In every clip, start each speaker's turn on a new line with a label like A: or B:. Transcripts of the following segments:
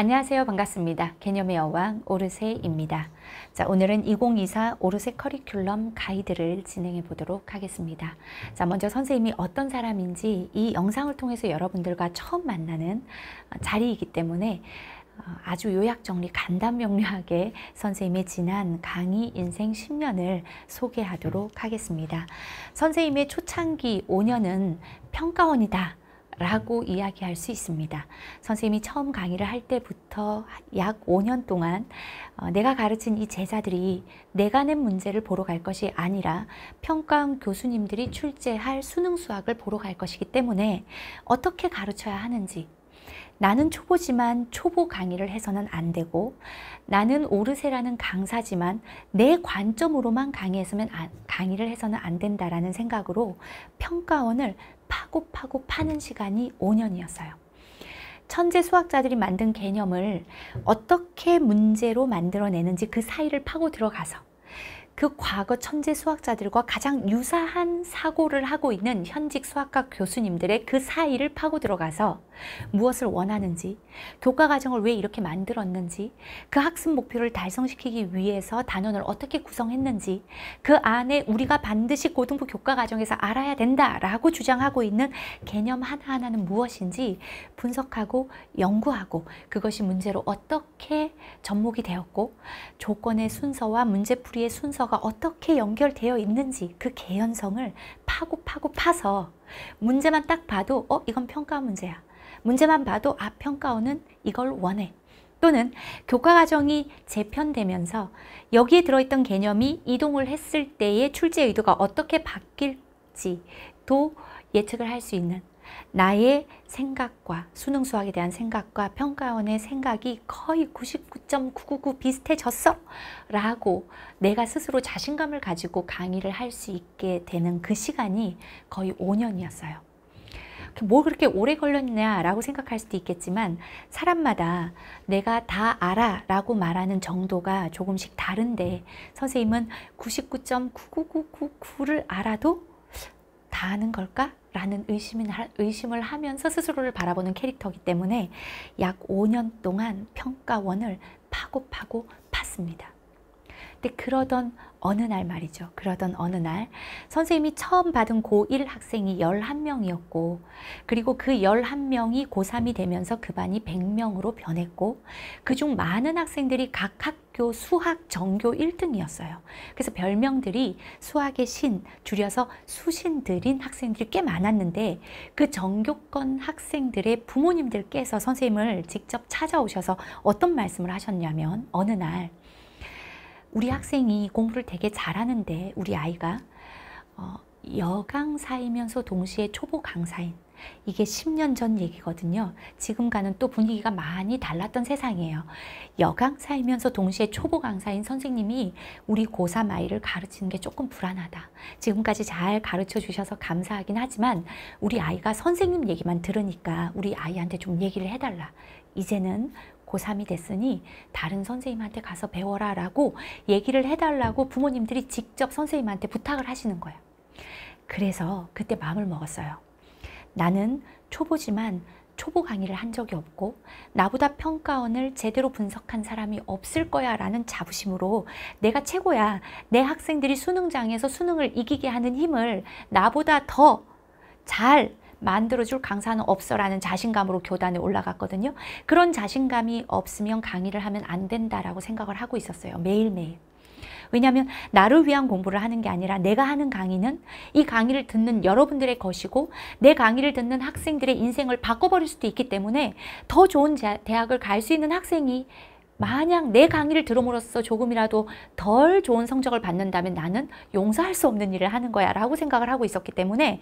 A: 안녕하세요. 반갑습니다. 개념의 여왕 오르세입니다. 자, 오늘은 2024 오르세 커리큘럼 가이드를 진행해 보도록 하겠습니다. 자, 먼저 선생님이 어떤 사람인지 이 영상을 통해서 여러분들과 처음 만나는 어, 자리이기 때문에 어, 아주 요약 정리 간단 명료하게 선생님의 지난 강의 인생 10년을 소개하도록 하겠습니다. 선생님의 초창기 5년은 평가원이다. 라고 이야기할 수 있습니다. 선생님이 처음 강의를 할 때부터 약 5년 동안 어, 내가 가르친 이 제자들이 내가 낸 문제를 보러 갈 것이 아니라 평가원 교수님들이 출제할 수능 수학을 보러 갈 것이기 때문에 어떻게 가르쳐야 하는지 나는 초보지만 초보 강의를 해서는 안 되고 나는 오르세라는 강사지만 내 관점으로만 강의해서는 안, 강의를 해서는 안 된다라는 생각으로 평가원을 파고 파고 파는 시간이 5년이었어요. 천재 수학자들이 만든 개념을 어떻게 문제로 만들어내는지 그 사이를 파고 들어가서 그 과거 천재 수학자들과 가장 유사한 사고를 하고 있는 현직 수학과 교수님들의 그 사이를 파고 들어가서 무엇을 원하는지 교과 과정을 왜 이렇게 만들었는지, 그 학습 목표를 달성시키기 위해서 단원을 어떻게 구성했는지, 그 안에 우리가 반드시 고등부 교과 과정에서 알아야 된다라고 주장하고 있는 개념 하나하나는 무엇인지 분석하고 연구하고 그것이 문제로 어떻게 접목이 되었고 조건의 순서와 문제풀이의 순서가 어떻게 연결되어 있는지 그 개연성을 파고 파고 파서 문제만 딱 봐도 어 이건 평가 문제야 문제만 봐도 아 평가원은 이걸 원해. 또는 교과 과정이 재편되면서 여기에 들어있던 개념이 이동을 했을 때의 출제 의도가 어떻게 바뀔지도 예측을 할 수 있는 나의 생각과 수능 수학에 대한 생각과 평가원의 생각이 거의 99.999 비슷해졌어 라고 내가 스스로 자신감을 가지고 강의를 할 수 있게 되는 그 시간이 거의 5년이었어요. 뭐 그렇게 오래 걸렸냐라고 생각할 수도 있겠지만 사람마다 내가 다 알아 라고 말하는 정도가 조금씩 다른데 선생님은 99.99999를 알아도 다 아는 걸까? 라는 의심을 하면서 스스로를 바라보는 캐릭터이기 때문에 약 5년 동안 평가원을 파고 파고 팠습니다. 근데 네, 그러던 어느 날 말이죠. 그러던 어느 날 선생님이 처음 받은 고1 학생이 11명이었고 그리고 그 11명이 고3이 되면서 그 반이 100명으로 변했고 그 중 많은 학생들이 각 학교 수학 전교 1등이었어요. 그래서 별명들이 수학의 신, 줄여서 수신들인 학생들이 꽤 많았는데 그 전교권 학생들의 부모님들께서 선생님을 직접 찾아오셔서 어떤 말씀을 하셨냐면 어느 날 우리 학생이 공부를 되게 잘하는데 우리 아이가 어, 여강사이면서 동시에 초보 강사인 이게 10년 전 얘기거든요. 지금과는 또 분위기가 많이 달랐던 세상이에요. 여강사이면서 동시에 초보 강사인 선생님이 우리 고3 아이를 가르치는 게 조금 불안하다. 지금까지 잘 가르쳐 주셔서 감사하긴 하지만 우리 아이가 선생님 얘기만 들으니까 우리 아이한테 좀 얘기를 해달라. 이제는 고3이 됐으니 다른 선생님한테 가서 배워라 라고 얘기를 해달라고 부모님들이 직접 선생님한테 부탁을 하시는 거예요. 그래서 그때 마음을 먹었어요. 나는 초보지만 초보 강의를 한 적이 없고 나보다 평가원을 제대로 분석한 사람이 없을 거야 라는 자부심으로 내가 최고야 내 학생들이 수능장에서 수능을 이기게 하는 힘을 나보다 더잘 만들어줄 강사는 없어라는 자신감으로 교단에 올라갔거든요. 그런 자신감이 없으면 강의를 하면 안 된다라고 생각을 하고 있었어요. 매일매일. 왜냐하면 나를 위한 공부를 하는 게 아니라 내가 하는 강의는 이 강의를 듣는 여러분들의 것이고 내 강의를 듣는 학생들의 인생을 바꿔버릴 수도 있기 때문에 더 좋은 대학을 갈 수 있는 학생이 만약 내 강의를 들음으로써 조금이라도 덜 좋은 성적을 받는다면 나는 용서할 수 없는 일을 하는 거야 라고 생각을 하고 있었기 때문에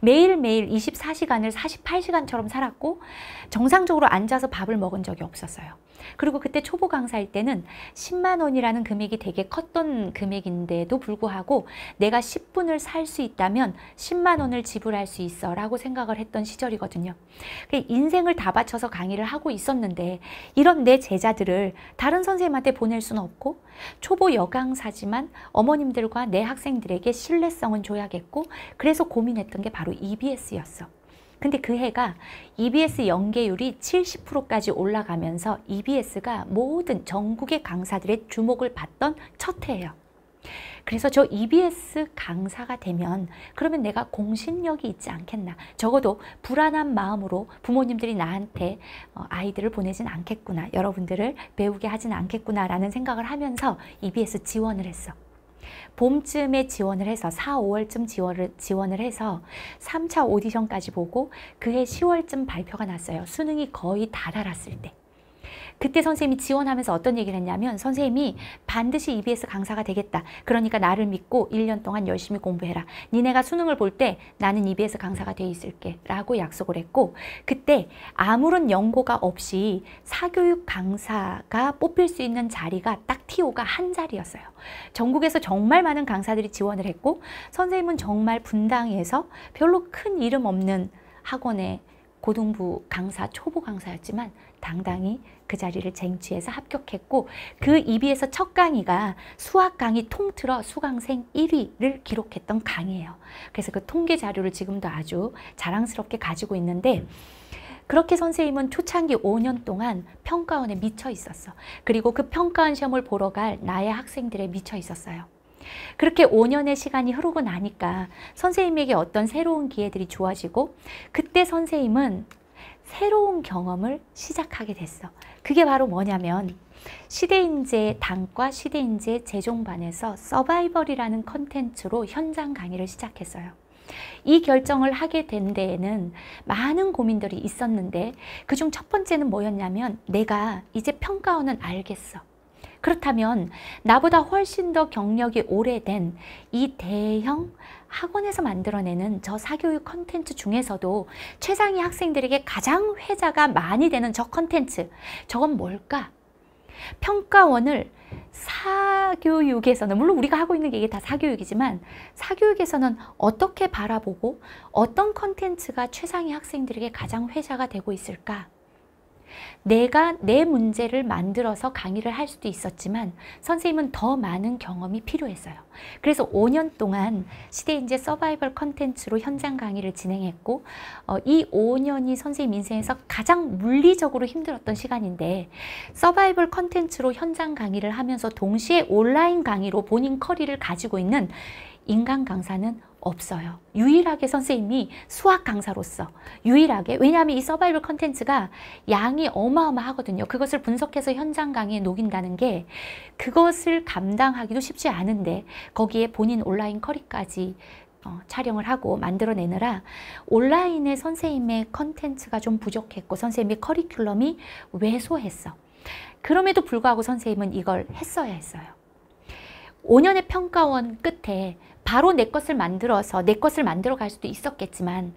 A: 매일매일 24시간을 48시간처럼 살았고 정상적으로 앉아서 밥을 먹은 적이 없었어요. 그리고 그때 초보 강사일 때는 10만 원이라는 금액이 되게 컸던 금액인데도 불구하고 내가 10분을 살 수 있다면 10만 원을 지불할 수 있어 라고 생각을 했던 시절이거든요. 인생을 다 바쳐서 강의를 하고 있었는데 이런 내 제자들을 다른 선생님한테 보낼 수는 없고 초보 여강사지만 어머님들과 내 학생들에게 신뢰성은 줘야겠고 그래서 고민했던 게 바로 EBS였어. 근데 그 해가 EBS 연계율이 70%까지 올라가면서 EBS가 모든 전국의 강사들의 주목을 받던 첫 해예요. 그래서 저 EBS 강사가 되면 그러면 내가 공신력이 있지 않겠나. 적어도 불안한 마음으로 부모님들이 나한테 어, 아이들을 보내진 않겠구나. 여러분들을 배우게 하진 않겠구나라는 생각을 하면서 EBS 지원을 했어. 봄쯤에 지원을 해서 4, 5월쯤 지원을, 지원을 해서 3차 오디션까지 보고 그해 10월쯤 발표가 났어요. 수능이 거의 다 달았을 때. 그때 선생님이 지원하면서 어떤 얘기를 했냐면 선생님이 반드시 EBS 강사가 되겠다. 그러니까 나를 믿고 1년 동안 열심히 공부해라. 니네가 수능을 볼 때 나는 EBS 강사가 돼 있을게 라고 약속을 했고 그때 아무런 연고가 없이 사교육 강사가 뽑힐 수 있는 자리가 딱 TO가 한 자리였어요. 전국에서 정말 많은 강사들이 지원을 했고 선생님은 정말 분당에서 별로 큰 이름 없는 학원에 고등부 강사, 초보 강사였지만 당당히 그 자리를 쟁취해서 합격했고 그 이비에서 첫 강의가 수학 강의 통틀어 수강생 1위를 기록했던 강의예요. 그래서 그 통계 자료를 지금도 아주 자랑스럽게 가지고 있는데 그렇게 선생님은 초창기 5년 동안 평가원에 미쳐 있었어. 그리고 그 평가원 시험을 보러 갈 나의 학생들에 미쳐 있었어요. 그렇게 5년의 시간이 흐르고 나니까 선생님에게 어떤 새로운 기회들이 주어지고 그때 선생님은 새로운 경험을 시작하게 됐어. 그게 바로 뭐냐면 시대인재 단과 시대인재 재종반에서 서바이벌이라는 컨텐츠로 현장 강의를 시작했어요. 이 결정을 하게 된 데에는 많은 고민들이 있었는데 그중 첫 번째는 뭐였냐면 내가 이제 평가원은 알겠어. 그렇다면 나보다 훨씬 더 경력이 오래된 이 대형 학원에서 만들어내는 저 사교육 컨텐츠 중에서도 최상위 학생들에게 가장 회자가 많이 되는 저 컨텐츠 저건 뭘까? 평가원을 사교육에서는 물론 우리가 하고 있는 게 이게 다 사교육이지만 사교육에서는 어떻게 바라보고 어떤 컨텐츠가 최상위 학생들에게 가장 회자가 되고 있을까? 내가 내 문제를 만들어서 강의를 할 수도 있었지만 선생님은 더 많은 경험이 필요했어요. 그래서 5년 동안 시대인재 서바이벌 컨텐츠로 현장 강의를 진행했고 어, 이 5년이 선생님 인생에서 가장 물리적으로 힘들었던 시간인데 서바이벌 컨텐츠로 현장 강의를 하면서 동시에 온라인 강의로 본인 커리를 가지고 있는 인간 강사는 없어요. 유일하게 선생님이 수학 강사로서 유일하게 왜냐하면 이 서바이벌 컨텐츠가 양이 어마어마하거든요. 그것을 분석해서 현장 강의에 녹인다는 게 그것을 감당하기도 쉽지 않은데 거기에 본인 온라인 커리까지 어, 촬영을 하고 만들어내느라 온라인의 선생님의 컨텐츠가 좀 부족했고 선생님의 커리큘럼이 왜소했어. 그럼에도 불구하고 선생님은 이걸 했어야 했어요. 5년의 평가원 끝에 바로 내 것을 만들어서 내 것을 만들어 갈 수도 있었겠지만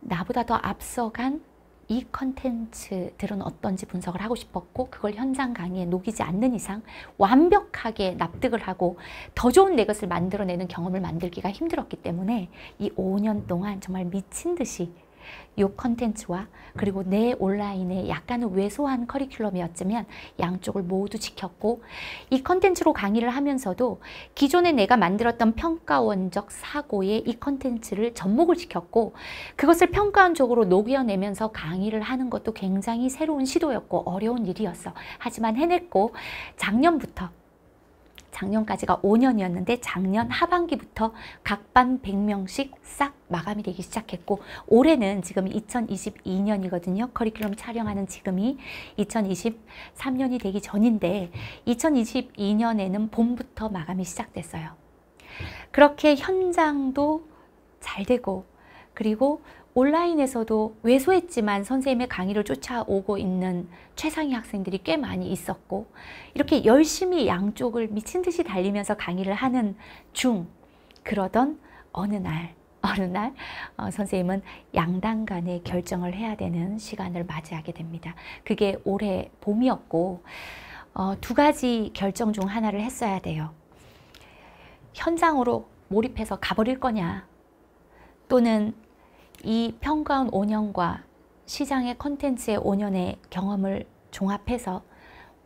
A: 나보다 더 앞서간 이 컨텐츠들은 어떤지 분석을 하고 싶었고 그걸 현장 강의에 녹이지 않는 이상 완벽하게 납득을 하고 더 좋은 내 것을 만들어내는 경험을 만들기가 힘들었기 때문에 이 5년 동안 정말 미친 듯이 이 컨텐츠와 그리고 내 온라인의 약간은 왜소한 커리큘럼이었지만 양쪽을 모두 지켰고 이 컨텐츠로 강의를 하면서도 기존에 내가 만들었던 평가원적 사고의 이 컨텐츠를 접목을 지켰고 그것을 평가원 쪽으로 녹여내면서 강의를 하는 것도 굉장히 새로운 시도였고 어려운 일이었어. 하지만 해냈고 작년부터 작년까지가 5년이었는데 작년 하반기부터 각 반 100명씩 싹 마감이 되기 시작했고 올해는 지금 2022년이거든요. 커리큘럼 촬영하는 지금이 2023년이 되기 전인데 2022년에는 봄부터 마감이 시작됐어요. 그렇게 현장도 잘 되고 그리고 온라인에서도 왜소했지만 선생님의 강의를 쫓아오고 있는 최상위 학생들이 꽤 많이 있었고 이렇게 열심히 양쪽을 미친 듯이 달리면서 강의를 하는 중 그러던 어느 날 어느 날 어, 선생님은 양당 간의 결정을 해야 되는 시간을 맞이하게 됩니다. 그게 올해 봄이었고 어, 두 가지 결정 중 하나를 했어야 돼요. 현장으로 몰입해서 가버릴 거냐 또는 이 평가원 5년과 시장의 컨텐츠의 5년의 경험을 종합해서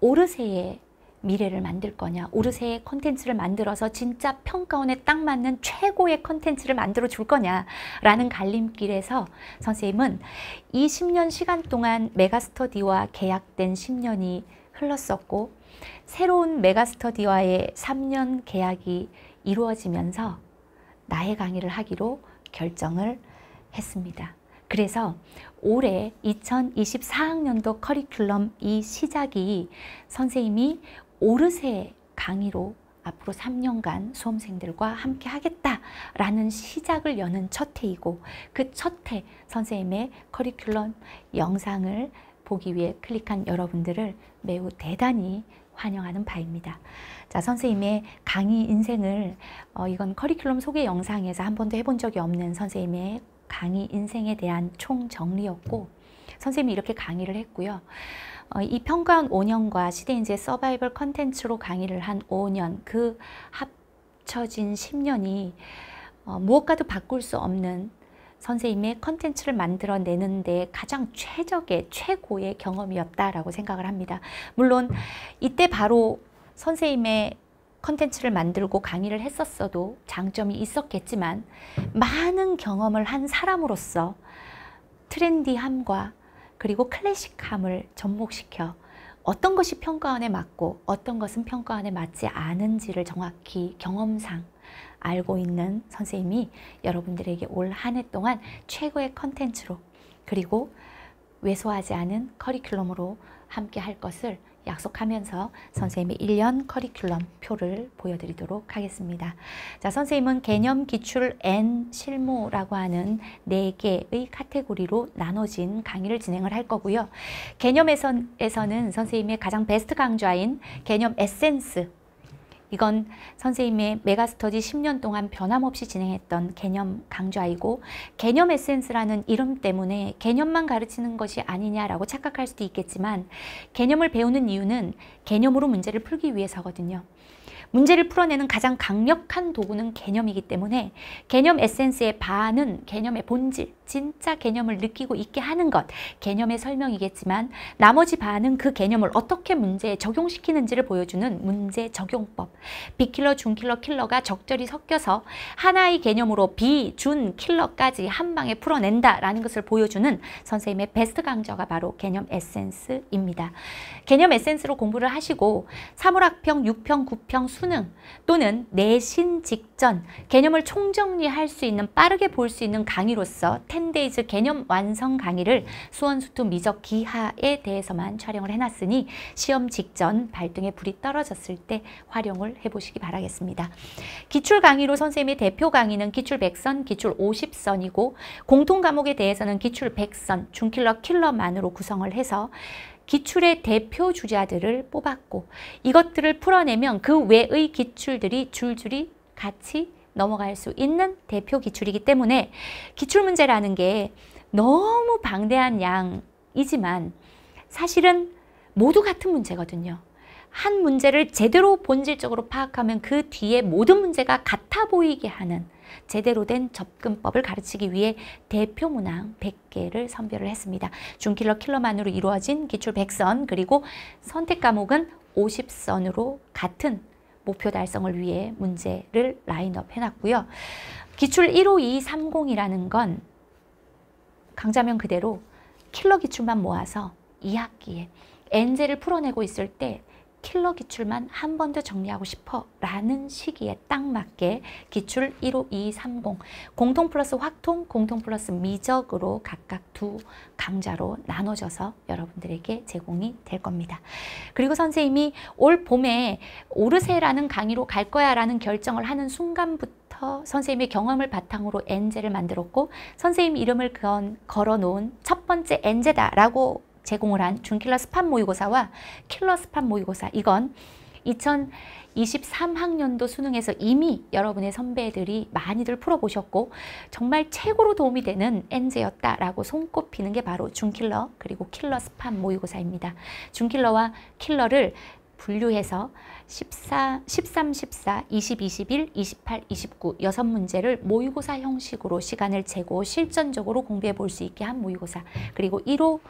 A: 오르세의 미래를 만들 거냐 오르세의 컨텐츠를 만들어서 진짜 평가원에 딱 맞는 최고의 컨텐츠를 만들어 줄 거냐 라는 갈림길에서 선생님은 이 10년 시간 동안 메가스터디와 계약된 10년이 흘렀었고 새로운 메가스터디와의 3년 계약이 이루어지면서 나의 강의를 하기로 결정을 했습니다. 그래서 올해 2024학년도 커리큘럼 이 시작이 선생님이 오르세 강의로 앞으로 3년간 수험생들과 함께 하겠다라는 시작을 여는 첫 해이고 그 첫해 선생님의 커리큘럼 영상을 보기 위해 클릭한 여러분들을 매우 대단히 환영하는 바입니다. 자, 선생님의 강의 인생을 어, 이건 커리큘럼 소개 영상에서 한 번도 해본 적이 없는 선생님의 강의 인생에 대한 총정리였고 선생님이 이렇게 강의를 했고요. 어, 이 평가원 5년과 시대인재 서바이벌 컨텐츠로 강의를 한 5년 그 합쳐진 10년이 어, 무엇과도 바꿀 수 없는 선생님의 컨텐츠를 만들어내는데 가장 최적의 최고의 경험이었다라고 생각을 합니다. 물론 이때 바로 선생님의 컨텐츠를 만들고 강의를 했었어도 장점이 있었겠지만 많은 경험을 한 사람으로서 트렌디함과 그리고 클래식함을 접목시켜 어떤 것이 평가원에 맞고 어떤 것은 평가원에 맞지 않은지를 정확히 경험상 알고 있는 선생님이 여러분들에게 올 한 해 동안 최고의 컨텐츠로 그리고 왜소하지 않은 커리큘럼으로 함께 할 것을 약속하면서 선생님의 1년 커리큘럼 표를 보여드리도록 하겠습니다. 자, 선생님은 개념 기출 N 실무라고 하는 4개의 카테고리로 나눠진 강의를 진행을 할 거고요. 개념에서는 선생님의 가장 베스트 강좌인 개념 에센스 이건 선생님의 메가스터디 10년 동안 변함없이 진행했던 개념 강좌이고 개념 에센스라는 이름 때문에 개념만 가르치는 것이 아니냐라고 착각할 수도 있겠지만 개념을 배우는 이유는 개념으로 문제를 풀기 위해서거든요. 문제를 풀어내는 가장 강력한 도구는 개념이기 때문에 개념 에센스의 반은 개념의 본질, 진짜 개념을 느끼고 있게 하는 것, 개념의 설명이겠지만 나머지 반은 그 개념을 어떻게 문제에 적용시키는지를 보여주는 문제 적용법. 비킬러, 준킬러, 킬러가 적절히 섞여서 하나의 개념으로 비, 준, 킬러까지 한 방에 풀어낸다라는 것을 보여주는 선생님의 베스트 강좌가 바로 개념 에센스입니다. 개념 에센스로 공부를 하시고 사물학평, 6평, 9평, 수능 또는 내신 직전 개념을 총정리할 수 있는 빠르게 볼 수 있는 강의로서 10데이즈 개념 완성 강의를 수원수투 미적 기하에 대해서만 촬영을 해놨으니 시험 직전 발등에 불이 떨어졌을 때 활용을 해보시기 바라겠습니다. 기출 강의로 선생님의 대표 강의는 기출 100선, 기출 50선이고 공통 과목에 대해서는 기출 100선, 중킬러 킬러만으로 구성을 해서 기출의 대표 주자들을 뽑았고 이것들을 풀어내면 그 외의 기출들이 줄줄이 같이 넘어갈 수 있는 대표 기출이기 때문에 기출문제라는 게 너무 방대한 양이지만 사실은 모두 같은 문제거든요. 한 문제를 제대로 본질적으로 파악하면 그 뒤에 모든 문제가 같아 보이게 하는 제대로 된 접근법을 가르치기 위해 대표 문항 100개를 선별을 했습니다. 중킬러 킬러만으로 이루어진 기출 100선 그리고 선택 과목은 50선으로 같은 목표 달성을 위해 문제를 라인업 해놨고요. 기출 15230이라는 건 강자명 그대로 킬러 기출만 모아서 2학기에 엔젤을 풀어내고 있을 때 킬러 기출만 한 번 더 정리하고 싶어 라는 시기에 딱 맞게 기출 15230 공통 플러스 확통 공통 플러스 미적으로 각각 두 강좌로 나눠져서 여러분들에게 제공이 될 겁니다. 그리고 선생님이 올 봄에 오르세라는 강의로 갈 거야 라는 결정을 하는 순간부터 선생님의 경험을 바탕으로 엔제를 만들었고 선생님 이름을 걸어놓은 첫 번째 엔제다 라고 제공을 한 준킬러 스팟 모의고사와 킬러 스팟 모의고사 이건 2023학년도 수능에서 이미 여러분의 선배들이 많이들 풀어보셨고 정말 최고로 도움이 되는 엔제였다라고 손꼽히는 게 바로 준킬러 그리고 킬러 스팟 모의고사입니다. 준킬러와 킬러를 분류해서 14, 13, 14, 20, 21, 28, 29 여섯 문제를 모의고사 형식으로 시간을 재고 실전적으로 공부해 볼 수 있게 한 모의고사 그리고 1호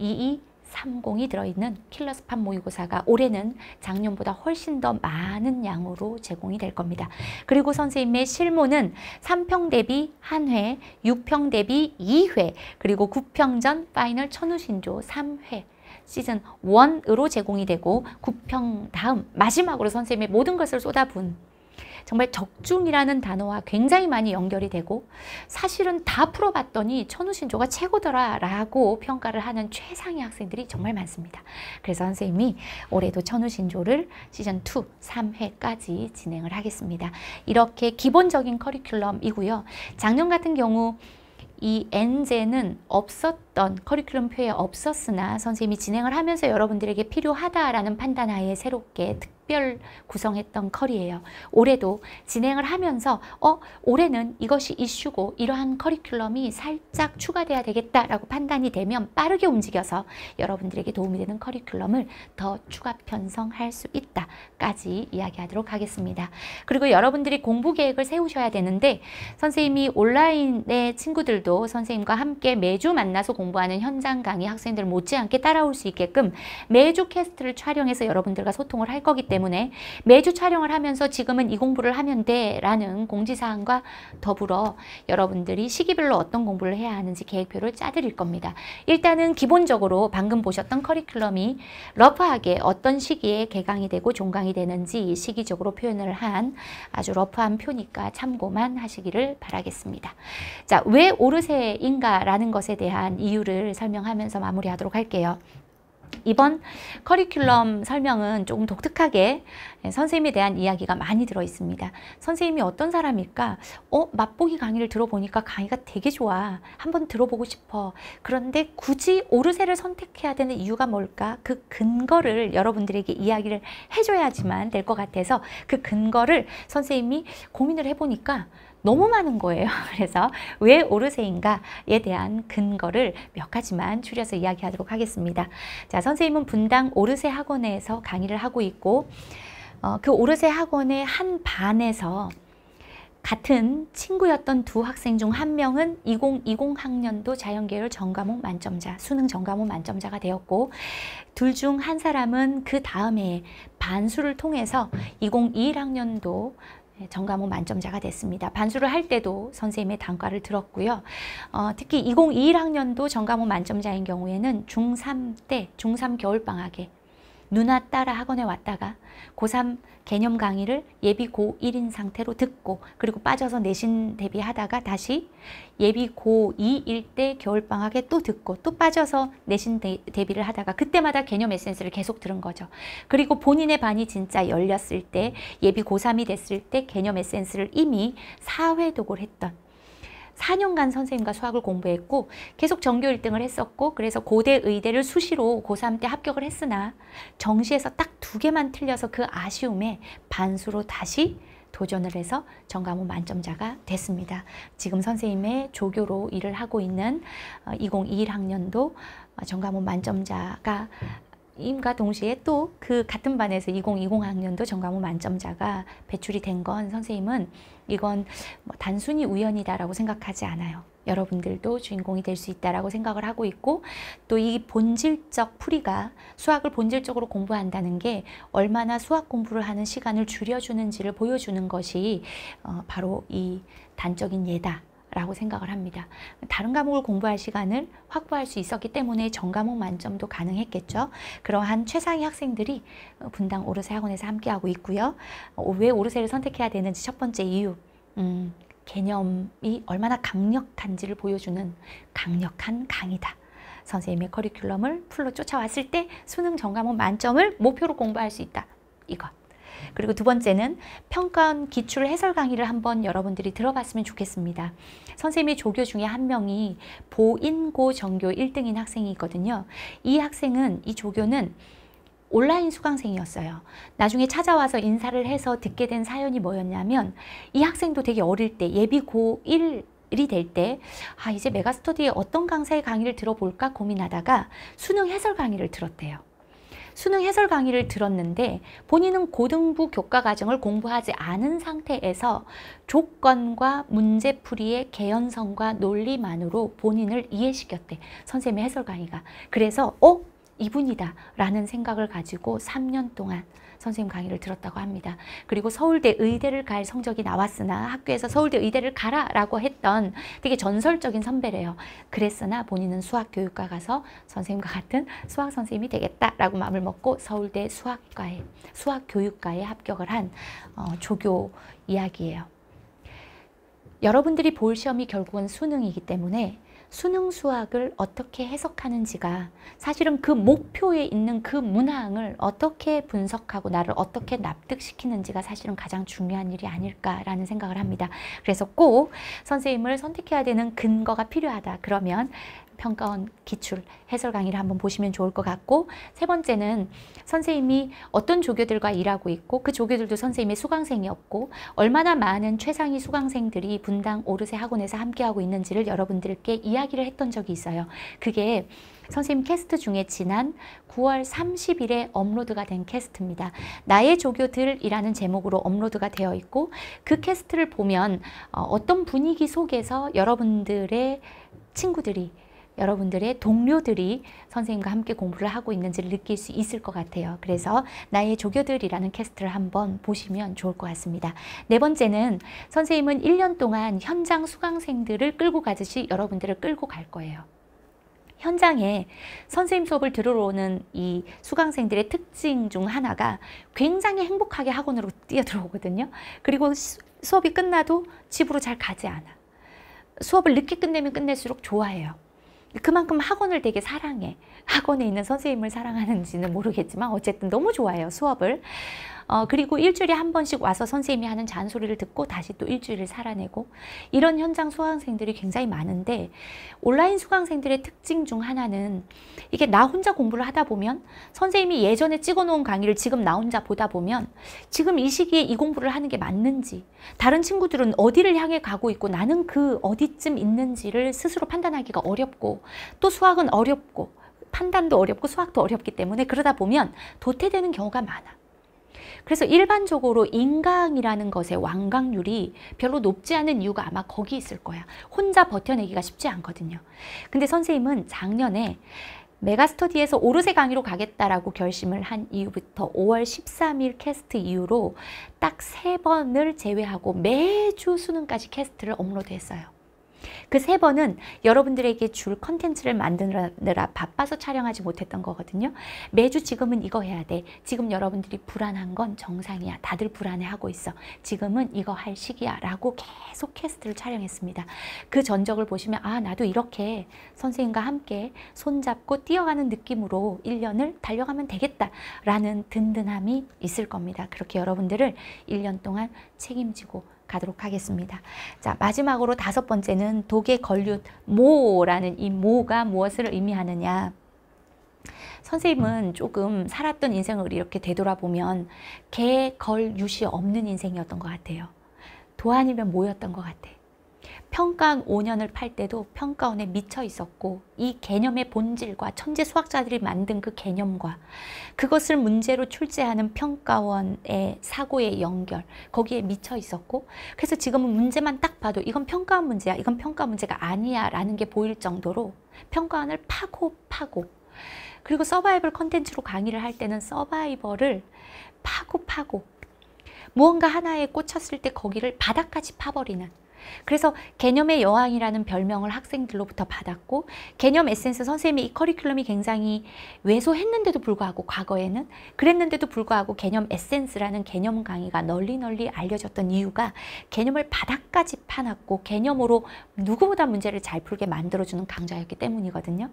A: 2230이 들어있는 킬러스판 모의고사가 올해는 작년보다 훨씬 더 많은 양으로 제공이 될 겁니다. 그리고 선생님의 실무는 3평 대비 1회, 6평 대비 2회, 그리고 9평전 파이널 천우신조 3회 시즌 1으로 제공이 되고 9평 다음 마지막으로 선생님의 모든 것을 쏟아부은 정말 적중이라는 단어와 굉장히 많이 연결이 되고 사실은 다 풀어봤더니 천우신조가 최고더라 라고 평가를 하는 최상위 학생들이 정말 많습니다. 그래서 선생님이 올해도 천우신조를 시즌2 3회까지 진행을 하겠습니다. 이렇게 기본적인 커리큘럼이고요. 작년 같은 경우 이엔제는 없었던 커리큘럼 표에 없었으나 선생님이 진행을 하면서 여러분들에게 필요하다라는 판단하에 새롭게 특 특별 구성했던 커리예요. 올해도 진행을 하면서 어 올해는 이것이 이슈고 이러한 커리큘럼이 살짝 추가돼야 되겠다라고 판단이 되면 빠르게 움직여서 여러분들에게 도움이 되는 커리큘럼을 더 추가 편성할 수 있다까지 이야기하도록 하겠습니다. 그리고 여러분들이 공부 계획을 세우셔야 되는데 선생님이 온라인의 친구들도 선생님과 함께 매주 만나서 공부하는 현장 강의 학생들 못지않게 따라올 수 있게끔 매주 캐스트를 촬영해서 여러분들과 소통을 할 거기 때문에 때문에 매주 촬영을 하면서 지금은 이 공부를 하면 돼 라는 공지사항과 더불어 여러분들이 시기별로 어떤 공부를 해야 하는지 계획표를 짜드릴 겁니다. 일단은 기본적으로 방금 보셨던 커리큘럼이 러프하게 어떤 시기에 개강이 되고 종강이 되는지 시기적으로 표현을 한 아주 러프한 표니까 참고만 하시기를 바라겠습니다. 자, 왜 오르세인가 라는 것에 대한 이유를 설명하면서 마무리하도록 할게요. 이번 커리큘럼 설명은 조금 독특하게 선생님에 대한 이야기가 많이 들어 있습니다. 선생님이 어떤 사람일까? 어, 맛보기 강의를 들어보니까 강의가 되게 좋아. 한번 들어보고 싶어. 그런데 굳이 오르세를 선택해야 되는 이유가 뭘까? 그 근거를 여러분들에게 이야기를 해줘야지만 될 것 같아서 그 근거를 선생님이 고민을 해보니까 너무 많은 거예요. 그래서 왜 오르세인가에 대한 근거를 몇 가지만 추려서 이야기하도록 하겠습니다. 자, 선생님은 분당 오르세 학원에서 강의를 하고 있고 어, 그 오르세 학원의 한 반에서 같은 친구였던 두 학생 중 한 명은 2020 학년도 자연계열 전과목 만점자, 수능 전과목 만점자가 되었고 둘 중 한 사람은 그 다음에 반수를 통해서 2021 학년도 전과목 네, 만점자가 됐습니다. 반수를 할 때도 선생님의 단과를 들었고요. 어, 특히 2021학년도 전과목 만점자인 경우에는 중3 때, 중3 겨울방학에 누나 따라 학원에 왔다가 고3 개념 강의를 예비 고1인 상태로 듣고 그리고 빠져서 내신 대비하다가 다시 예비 고2일 때 겨울방학에 또 듣고 또 빠져서 내신 대, 비를 하다가 그때마다 개념 에센스를 계속 들은 거죠. 그리고 본인의 반이 진짜 열렸을 때 예비 고3이 됐을 때 개념 에센스를 이미 사회독을 했던 4년간 선생님과 수학을 공부했고 계속 전교 1등을 했었고 그래서 고대 의대를 수시로 고3 때 합격을 했으나 정시에서 딱 두 개만 틀려서 그 아쉬움에 반수로 다시 도전을 해서 전과목 만점자가 됐습니다. 지금 선생님의 조교로 일을 하고 있는 2021학년도 어, 전과목 어, 만점자가 임과 동시에 또 그 같은 반에서 2020학년도 전과목 만점자가 배출이 된 건 선생님은 이건 뭐 단순히 우연이다라고 생각하지 않아요. 여러분들도 주인공이 될 수 있다라고 생각을 하고 있고 또 이 본질적 풀이가 수학을 본질적으로 공부한다는 게 얼마나 수학 공부를 하는 시간을 줄여주는지를 보여주는 것이 어 바로 이 단적인 예다 라고 생각을 합니다. 다른 과목을 공부할 시간을 확보할 수 있었기 때문에 전과목 만점도 가능했겠죠. 그러한 최상위 학생들이 어, 분당 오르세 학원에서 함께하고 있고요. 어, 왜 오르세를 선택해야 되는지 첫 번째 이유 음, 개념이 얼마나 강력한지를 보여주는 강력한 강의다. 선생님의 커리큘럼을 풀로 쫓아왔을 때 수능 전과목 만점을 목표로 공부할 수 있다. 이것. 그리고 두 번째는 평가원 기출 해설 강의를 한번 여러분들이 들어봤으면 좋겠습니다. 선생님이 조교 중에 한 명이 보인고 전교 1등인 학생이 있거든요. 이 학생은 이 조교는 온라인 수강생이었어요. 나중에 찾아와서 인사를 해서 듣게 된 사연이 뭐였냐면 이 학생도 되게 어릴 때 예비 고1 이될 때 아, 이제 메가스터디에 어떤 강사의 강의를 들어볼까 고민하다가 수능 해설 강의를 들었대요. 수능 해설 강의를 들었는데 본인은 고등부 교과 과정을 공부하지 않은 상태에서 조건과 문제풀이의 개연성과 논리만으로 본인을 이해시켰대. 선생님의 해설 강의가. 그래서 어? 이분이다 라는 생각을 가지고 3년 동안 선생님 강의를 들었다고 합니다. 그리고 서울대 의대를 갈 성적이 나왔으나 학교에서 서울대 의대를 가라 라고 했던 되게 전설적인 선배래요. 그랬으나 본인은 수학교육과 가서 선생님과 같은 수학 선생님이 되겠다 라고 마음을 먹고 서울대 수학과에 수학교육과에 합격을 한 어, 조교 이야기예요. 여러분들이 볼 시험이 결국은 수능이기 때문에 수능 수학을 어떻게 해석하는지가 사실은 그 목표에 있는 그 문항을 어떻게 분석하고 나를 어떻게 납득시키는지가 사실은 가장 중요한 일이 아닐까라는 생각을 합니다. 그래서 꼭 선생님을 선택해야 되는 근거가 필요하다. 그러면 평가원 기출 해설 강의를 한번 보시면 좋을 것 같고 세 번째는 선생님이 어떤 조교들과 일하고 있고 그 조교들도 선생님의 수강생이었고 얼마나 많은 최상위 수강생들이 분당 오르세 학원에서 함께하고 있는지를 여러분들께 이야기를 했던 적이 있어요. 그게 선생님 캐스트 중에 지난 9월 30일에 업로드가 된 캐스트입니다. 나의 조교들이라는 제목으로 업로드가 되어 있고 그 캐스트를 보면 어, 어떤 분위기 속에서 여러분들의 친구들이 여러분들의 동료들이 선생님과 함께 공부를 하고 있는지를 느낄 수 있을 것 같아요. 그래서 나의 조교들이라는 캐스트를 한번 보시면 좋을 것 같습니다. 네 번째는 선생님은 1년 동안 현장 수강생들을 끌고 가듯이 여러분들을 끌고 갈 거예요. 현장에 선생님 수업을 들으러 오는 이 수강생들의 특징 중 하나가 굉장히 행복하게 학원으로 뛰어들어오거든요. 그리고 수, 업이 끝나도 집으로 잘 가지 않아. 수업을 늦게 끝내면 끝낼수록 좋아해요. 그만큼 학원을 되게 사랑해. 학원에 있는 선생님을 사랑하는지는 모르겠지만 어쨌든 너무 좋아요 수업을. 어, 그리고 일주일에 한 번씩 와서 선생님이 하는 잔소리를 듣고 다시 또 일주일을 살아내고 이런 현장 수강생들이 굉장히 많은데 온라인 수강생들의 특징 중 하나는 이게 나 혼자 공부를 하다 보면 선생님이 예전에 찍어놓은 강의를 지금 나 혼자 보다 보면 지금 이 시기에 이 공부를 하는 게 맞는지 다른 친구들은 어디를 향해 가고 있고 나는 그 어디쯤 있는지를 스스로 판단하기가 어렵고 또 수학은 어렵고 판단도 어렵고 수학도 어렵기 때문에 그러다 보면 도태되는 경우가 많아. 그래서 일반적으로 인강이라는 것의 완강률이 별로 높지 않은 이유가 아마 거기 있을 거야. 혼자 버텨내기가 쉽지 않거든요. 근데 선생님은 작년에 메가스터디에서 오르세 강의로 가겠다라고 결심을 한 이후부터 5월 13일 캐스트 이후로 딱 세번을 제외하고 매주 수능까지 캐스트를 업로드했어요. 그세 번은 여러분들에게 줄 컨텐츠를 만드느라 바빠서 촬영하지 못했던 거거든요. 매주 지금은 이거 해야 돼. 지금 여러분들이 불안한 건 정상이야. 다들 불안해하고 있어. 지금은 이거 할 시기야. 라고 계속 캐스트를 촬영했습니다. 그 전적을 보시면 아 나도 이렇게 선생님과 함께 손잡고 뛰어가는 느낌으로 1년을 달려가면 되겠다. 라는 든든함이 있을 겁니다. 그렇게 여러분들을 1년 동안 책임지고 가도록 하겠습니다. 자, 마지막으로 다섯 번째는 독의 걸륜 모라는 이 모가 무엇을 의미하느냐. 선생님은 조금 살았던 인생을 이렇게 되돌아보면 개, 걸, 유시 없는 인생이었던 것 같아요. 도안이면 모였던 것 같아. 평가원 5년을 팔 때도 평가원에 미쳐 있었고 이 개념의 본질과 천재 수학자들이 만든 그 개념과 그것을 문제로 출제하는 평가원의 사고의 연결 거기에 미쳐 있었고 그래서 지금은 문제만 딱 봐도 이건 평가원 문제야 이건 평가 문제가 아니야 라는 게 보일 정도로 평가원을 파고 파고 그리고 서바이벌 컨텐츠로 강의를 할 때는 서바이벌을 파고 파고 무언가 하나에 꽂혔을 때 거기를 바닥까지 파버리는 그래서 개념의 여왕이라는 별명을 학생들로부터 받았고 개념 에센스 선생님이 이 커리큘럼이 굉장히 왜소했는데도 불구하고 과거에는 그랬는데도 불구하고 개념 에센스라는 개념 강의가 널리 널리 알려졌던 이유가 개념을 바닥까지 파놨고 개념으로 누구보다 문제를 잘 풀게 만들어주는 강좌였기 때문이거든요.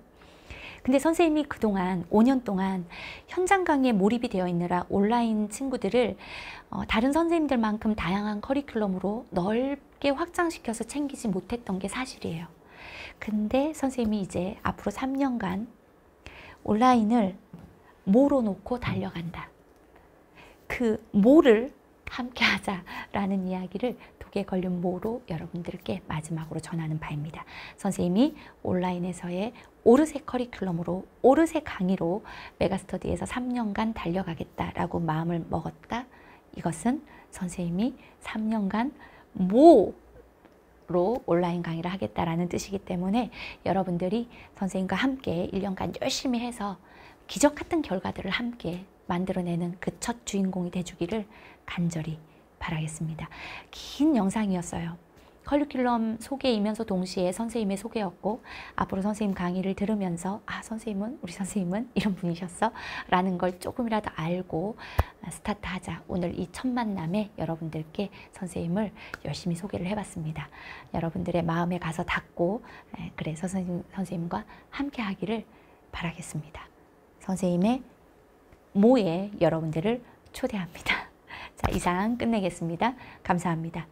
A: 근데 선생님이 그동안 5년 동안 현장 강의에 몰입이 되어 있느라 온라인 친구들을 어, 다른 선생님들만큼 다양한 커리큘럼으로 넓게 확장시켜서 챙기지 못했던 게 사실이에요. 근데 선생님이 이제 앞으로 3년간 온라인을 모로 놓고 달려간다. 그 모를 함께하자라는 이야기를 독에 걸린 모로 여러분들께 마지막으로 전하는 바입니다. 선생님이 온라인에서의 오르세 커리큘럼으로 오르세 강의로 메가스터디에서 3년간 달려가겠다라고 마음을 먹었다. 이것은 선생님이 3년간 모로 온라인 강의를 하겠다라는 뜻이기 때문에 여러분들이 선생님과 함께 1년간 열심히 해서 기적 같은 결과들을 함께 만들어내는 그 첫 주인공이 되주기를 간절히 바라겠습니다. 긴 영상이었어요. 커리큘럼 소개이면서 동시에 선생님의 소개였고 앞으로 선생님 강의를 들으면서 아 선생님은 우리 선생님은 이런 분이셨어 라는 걸 조금이라도 알고 아, 스타트하자 오늘 이 첫 만남에 여러분들께 선생님을 열심히 소개를 해봤습니다 여러분들의 마음에 가서 닿고 그래서 선생님, 선생님과 함께 하기를 바라겠습니다 선생님의 모에 여러분들을 초대합니다. 자, 이상 끝내겠습니다. 감사합니다.